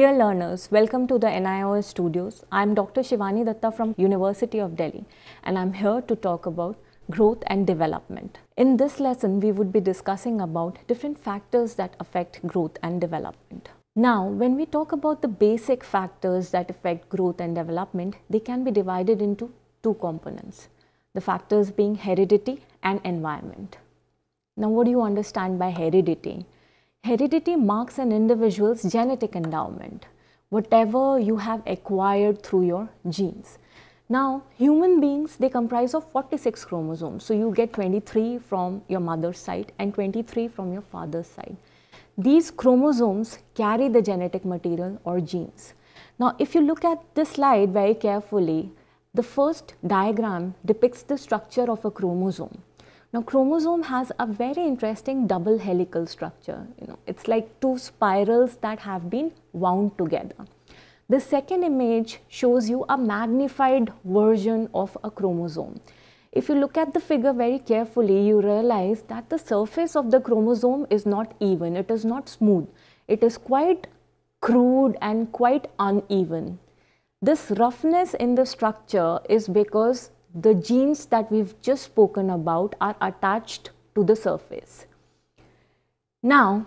Dear learners, welcome to the NIOS studios. I'm Dr. Shivani Datta from University of Delhi and I'm here to talk about growth and development. In this lesson, we would be discussing about different factors that affect growth and development. Now, when we talk about the basic factors that affect growth and development, they can be divided into two components. The factors being heredity and environment. Now, what do you understand by heredity? Heredity marks an individual's genetic endowment, whatever you have acquired through your genes. Now, human beings, they comprise of 46 chromosomes. So you get 23 from your mother's side and 23 from your father's side. These chromosomes carry the genetic material or genes. Now, if you look at this slide very carefully, the first diagram depicts the structure of a chromosome. Now chromosome has a very interesting double helical structure. You know, it's like two spirals that have been wound together. The second image shows you a magnified version of a chromosome. If you look at the figure very carefully, you realize that the surface of the chromosome is not even, it is not smooth. It is quite crude and quite uneven. This roughness in the structure is because the genes that we've just spoken about are attached to the surface. Now,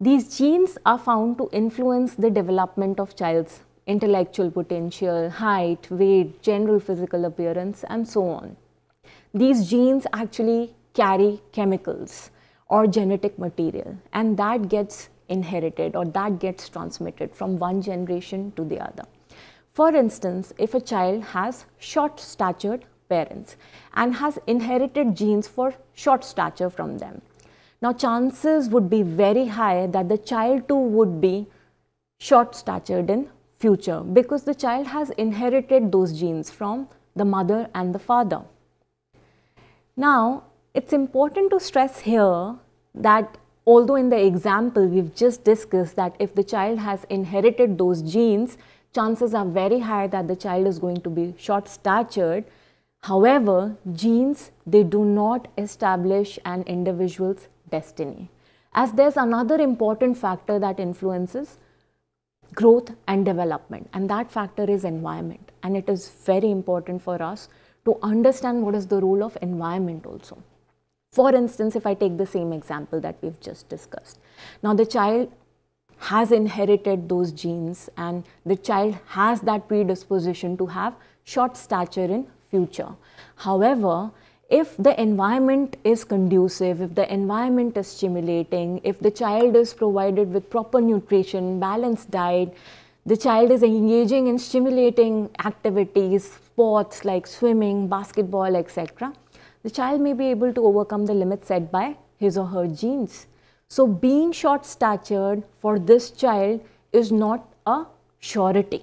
these genes are found to influence the development of child's intellectual potential, height, weight, general physical appearance and so on. These genes actually carry chemicals or genetic material and that gets inherited or that gets transmitted from one generation to the other. For instance, if a child has short statured parents and has inherited genes for short stature from them. Now, chances would be very high that the child too would be short statured in future because the child has inherited those genes from the mother and the father. Now, it's important to stress here that although in the example we've just discussed that if the child has inherited those genes, chances are very high that the child is going to be short statured. However, genes, they do not establish an individual's destiny. As there's another important factor that influences growth and development, and that factor is environment. And it is very important for us to understand what is the role of environment also. For instance, if I take the same example that we've just discussed. Now, the child has inherited those genes and the child has that predisposition to have short stature in future. However, if the environment is conducive, if the environment is stimulating, if the child is provided with proper nutrition, balanced diet, the child is engaging in stimulating activities, sports like swimming, basketball, etc., the child may be able to overcome the limits set by his or her genes. So, being short statured for this child is not a surety.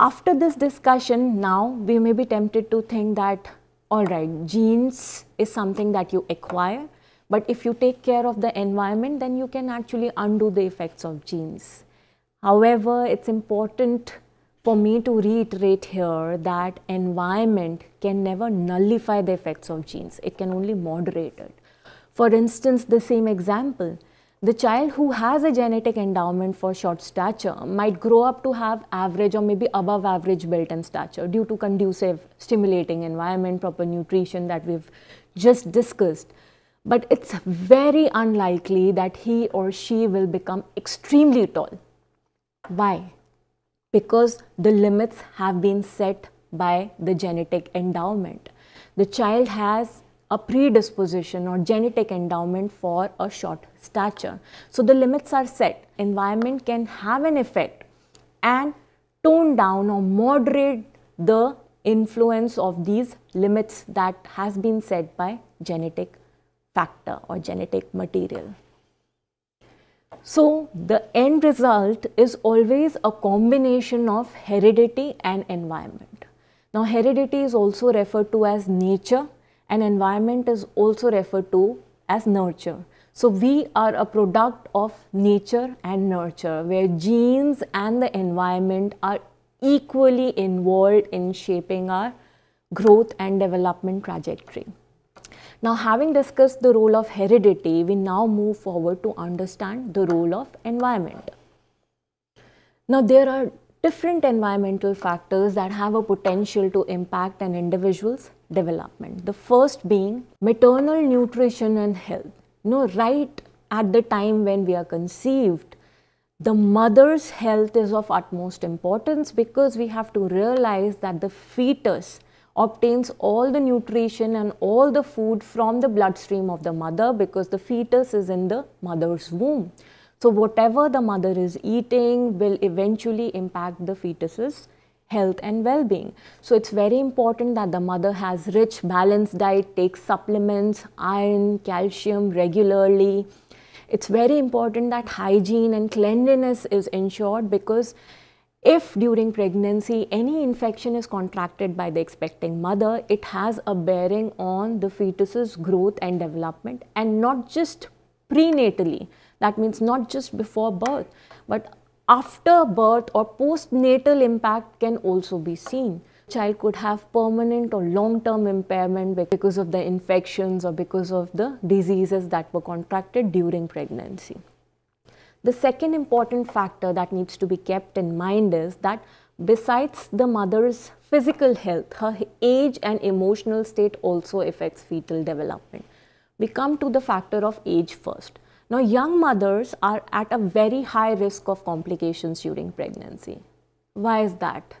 After this discussion, now we may be tempted to think that, all right, genes is something that you acquire, but if you take care of the environment, then you can actually undo the effects of genes. However, it's important for me to reiterate here that environment can never nullify the effects of genes. It can only moderate it. For instance, the same example, the child who has a genetic endowment for short stature might grow up to have average or maybe above average built and stature due to conducive stimulating environment proper nutrition that we've just discussed but it's very unlikely that he or she will become extremely tall why because the limits have been set by the genetic endowment the child has a predisposition or genetic endowment for a short stature. So the limits are set. Environment can have an effect and tone down or moderate the influence of these limits that has been set by genetic factor or genetic material. So the end result is always a combination of heredity and environment. Now heredity is also referred to as nature and environment is also referred to as nurture. So we are a product of nature and nurture where genes and the environment are equally involved in shaping our growth and development trajectory. Now having discussed the role of heredity, we now move forward to understand the role of environment. Now there are different environmental factors that have a potential to impact an individual's development. The first being maternal nutrition and health. You know, right at the time when we are conceived, the mother's health is of utmost importance because we have to realize that the fetus obtains all the nutrition and all the food from the bloodstream of the mother because the fetus is in the mother's womb. So whatever the mother is eating will eventually impact the fetus's health and well-being. So it's very important that the mother has rich balanced diet, takes supplements, iron, calcium regularly. It's very important that hygiene and cleanliness is ensured because if during pregnancy any infection is contracted by the expecting mother, it has a bearing on the fetus's growth and development and not just prenatally that means not just before birth, but after birth or postnatal impact can also be seen. Child could have permanent or long-term impairment because of the infections or because of the diseases that were contracted during pregnancy. The second important factor that needs to be kept in mind is that besides the mother's physical health, her age and emotional state also affects fetal development. We come to the factor of age first. Now, young mothers are at a very high risk of complications during pregnancy. Why is that?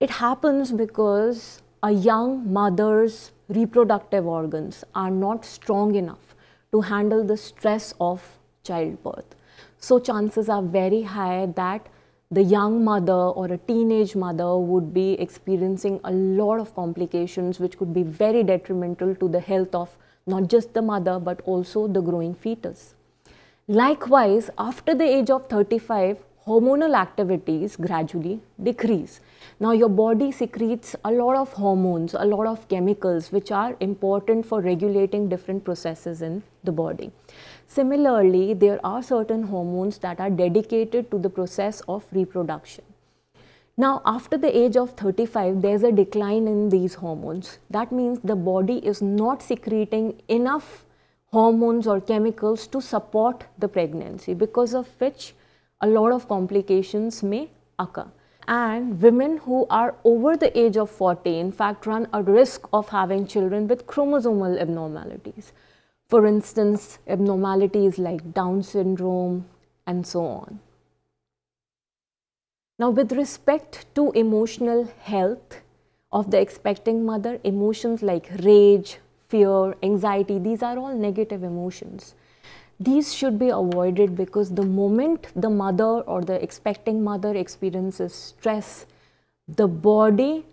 It happens because a young mother's reproductive organs are not strong enough to handle the stress of childbirth. So, chances are very high that the young mother or a teenage mother would be experiencing a lot of complications which could be very detrimental to the health of not just the mother but also the growing fetus. Likewise, after the age of 35, hormonal activities gradually decrease. Now, your body secretes a lot of hormones, a lot of chemicals, which are important for regulating different processes in the body. Similarly, there are certain hormones that are dedicated to the process of reproduction. Now, after the age of 35, there's a decline in these hormones. That means the body is not secreting enough hormones or chemicals to support the pregnancy because of which a lot of complications may occur. And women who are over the age of 40 in fact run a risk of having children with chromosomal abnormalities. For instance, abnormalities like Down syndrome and so on. Now with respect to emotional health of the expecting mother, emotions like rage, fear, anxiety, these are all negative emotions. These should be avoided because the moment the mother or the expecting mother experiences stress, the body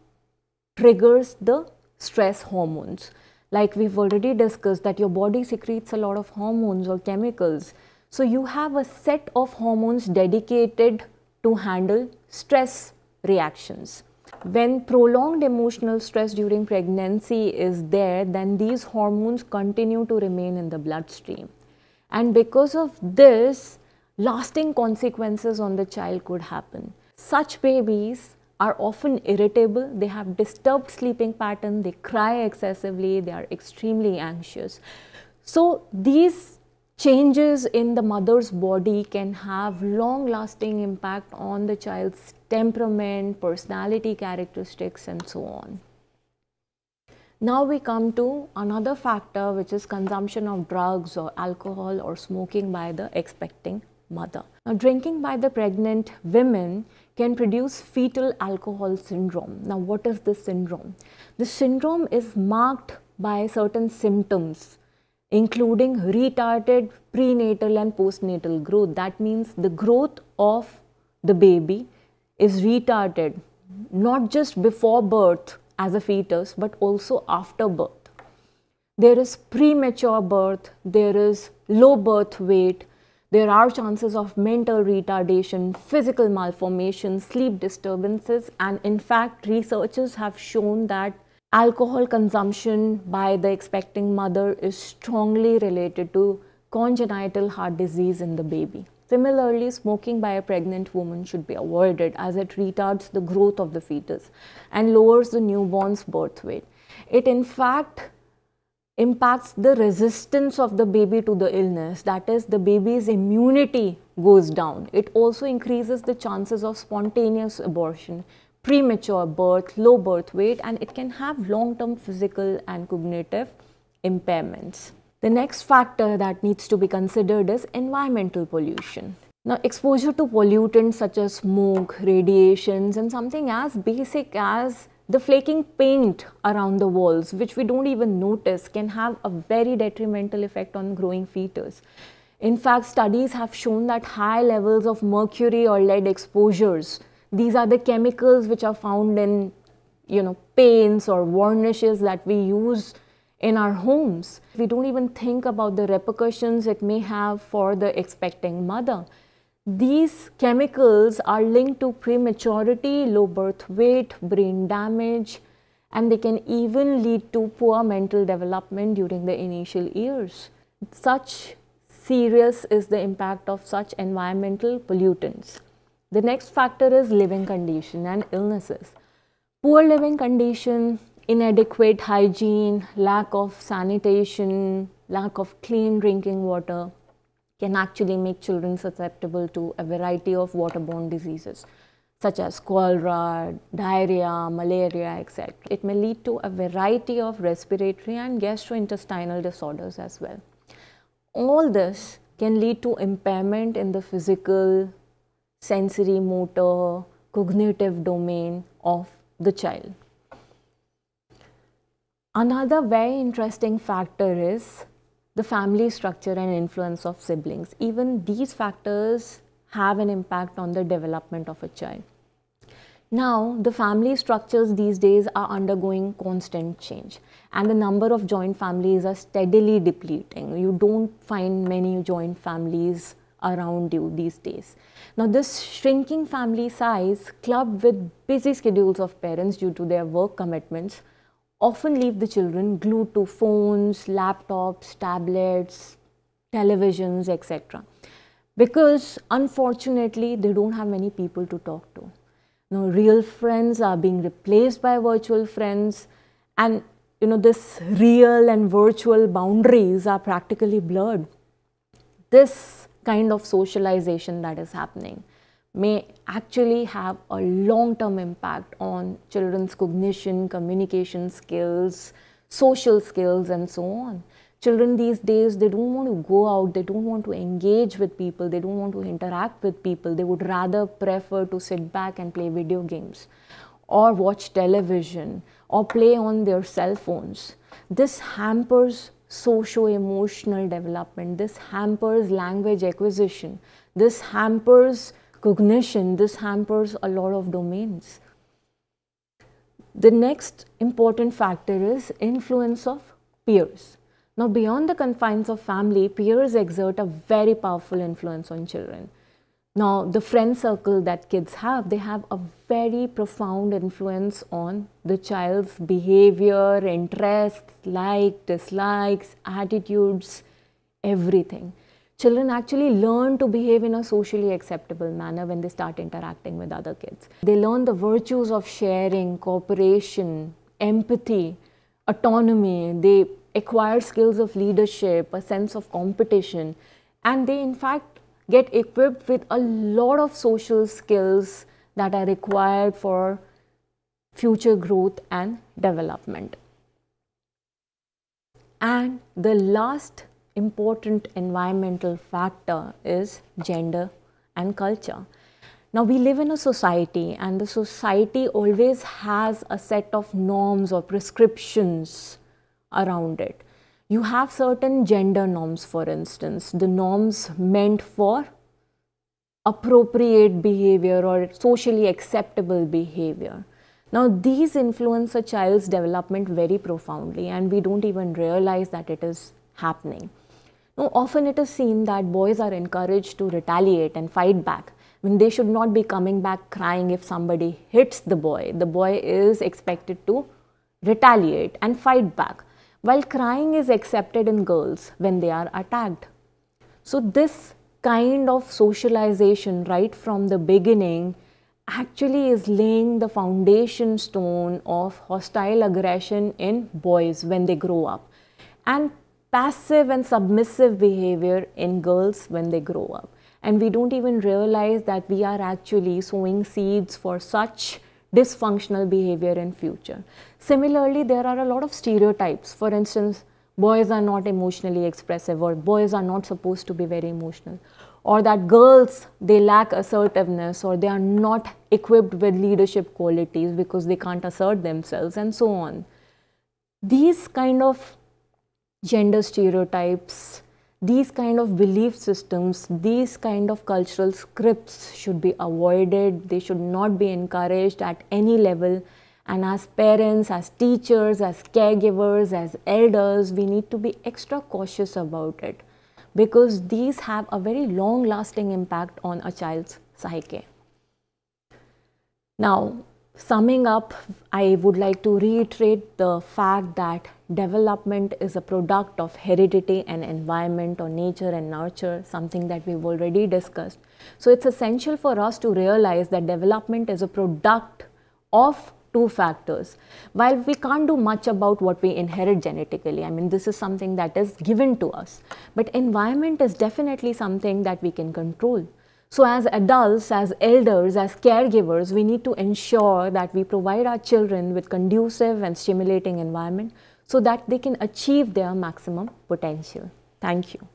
triggers the stress hormones. Like we've already discussed, that your body secretes a lot of hormones or chemicals. So you have a set of hormones dedicated to handle stress reactions when prolonged emotional stress during pregnancy is there, then these hormones continue to remain in the bloodstream. And because of this, lasting consequences on the child could happen. Such babies are often irritable, they have disturbed sleeping pattern, they cry excessively, they are extremely anxious. So these changes in the mother's body can have long lasting impact on the child's temperament, personality characteristics and so on. Now we come to another factor which is consumption of drugs or alcohol or smoking by the expecting mother. Now drinking by the pregnant women can produce fetal alcohol syndrome. Now what is this syndrome? The syndrome is marked by certain symptoms including retarded prenatal and postnatal growth. That means the growth of the baby is retarded not just before birth as a fetus but also after birth. There is premature birth, there is low birth weight, there are chances of mental retardation, physical malformation, sleep disturbances, and in fact, researchers have shown that alcohol consumption by the expecting mother is strongly related to congenital heart disease in the baby. Similarly, smoking by a pregnant woman should be avoided as it retards the growth of the fetus and lowers the newborn's birth weight. It in fact impacts the resistance of the baby to the illness that is the baby's immunity goes down it also increases the chances of spontaneous abortion premature birth, low birth weight, and it can have long term physical and cognitive impairments. The next factor that needs to be considered is environmental pollution. Now, exposure to pollutants such as smoke, radiations, and something as basic as the flaking paint around the walls, which we don't even notice, can have a very detrimental effect on growing fetus. In fact, studies have shown that high levels of mercury or lead exposures these are the chemicals which are found in, you know, paints or varnishes that we use in our homes. We don't even think about the repercussions it may have for the expecting mother. These chemicals are linked to prematurity, low birth weight, brain damage, and they can even lead to poor mental development during the initial years. Such serious is the impact of such environmental pollutants. The next factor is living condition and illnesses. Poor living condition, inadequate hygiene, lack of sanitation, lack of clean drinking water can actually make children susceptible to a variety of waterborne diseases such as cholera, diarrhea, malaria, etc. It may lead to a variety of respiratory and gastrointestinal disorders as well. All this can lead to impairment in the physical, sensory motor cognitive domain of the child. Another very interesting factor is the family structure and influence of siblings. Even these factors have an impact on the development of a child. Now, the family structures these days are undergoing constant change, and the number of joint families are steadily depleting. You don't find many joint families around you these days. Now, this shrinking family size, clubbed with busy schedules of parents due to their work commitments, often leave the children glued to phones, laptops, tablets, televisions, etc. Because unfortunately, they don't have many people to talk to. Now, real friends are being replaced by virtual friends, and you know, this real and virtual boundaries are practically blurred. This kind of socialization that is happening may actually have a long term impact on children's cognition, communication skills, social skills, and so on. Children these days, they don't want to go out, they don't want to engage with people, they don't want to interact with people, they would rather prefer to sit back and play video games or watch television or play on their cell phones. This hampers socio emotional development, this hampers language acquisition, this hampers cognition, this hampers a lot of domains. The next important factor is influence of peers. Now, beyond the confines of family, peers exert a very powerful influence on children. Now, the friend circle that kids have, they have a very profound influence on the child's behavior, interests, likes, dislikes, attitudes, everything. Children actually learn to behave in a socially acceptable manner when they start interacting with other kids. They learn the virtues of sharing, cooperation, empathy, autonomy. They acquire skills of leadership, a sense of competition, and they, in fact, get equipped with a lot of social skills that are required for future growth and development. And the last important environmental factor is gender and culture. Now we live in a society and the society always has a set of norms or prescriptions around it. You have certain gender norms, for instance, the norms meant for appropriate behavior or socially acceptable behavior. Now, these influence a child's development very profoundly, and we don't even realize that it is happening. Now, often it is seen that boys are encouraged to retaliate and fight back. I mean, they should not be coming back crying if somebody hits the boy. The boy is expected to retaliate and fight back while crying is accepted in girls when they are attacked. So, this kind of socialization right from the beginning actually is laying the foundation stone of hostile aggression in boys when they grow up and passive and submissive behavior in girls when they grow up. And we don't even realize that we are actually sowing seeds for such dysfunctional behavior in future. Similarly, there are a lot of stereotypes. For instance, boys are not emotionally expressive or boys are not supposed to be very emotional or that girls they lack assertiveness or they are not equipped with leadership qualities because they can't assert themselves and so on these kind of gender stereotypes these kind of belief systems, these kind of cultural scripts should be avoided, they should not be encouraged at any level. And as parents, as teachers, as caregivers, as elders, we need to be extra cautious about it because these have a very long lasting impact on a child's psyche. Now, summing up, I would like to reiterate the fact that development is a product of heredity and environment or nature and nurture, something that we've already discussed. So it's essential for us to realize that development is a product of two factors. While we can't do much about what we inherit genetically, I mean, this is something that is given to us, but environment is definitely something that we can control. So, as adults, as elders, as caregivers, we need to ensure that we provide our children with conducive and stimulating environment so that they can achieve their maximum potential. Thank you.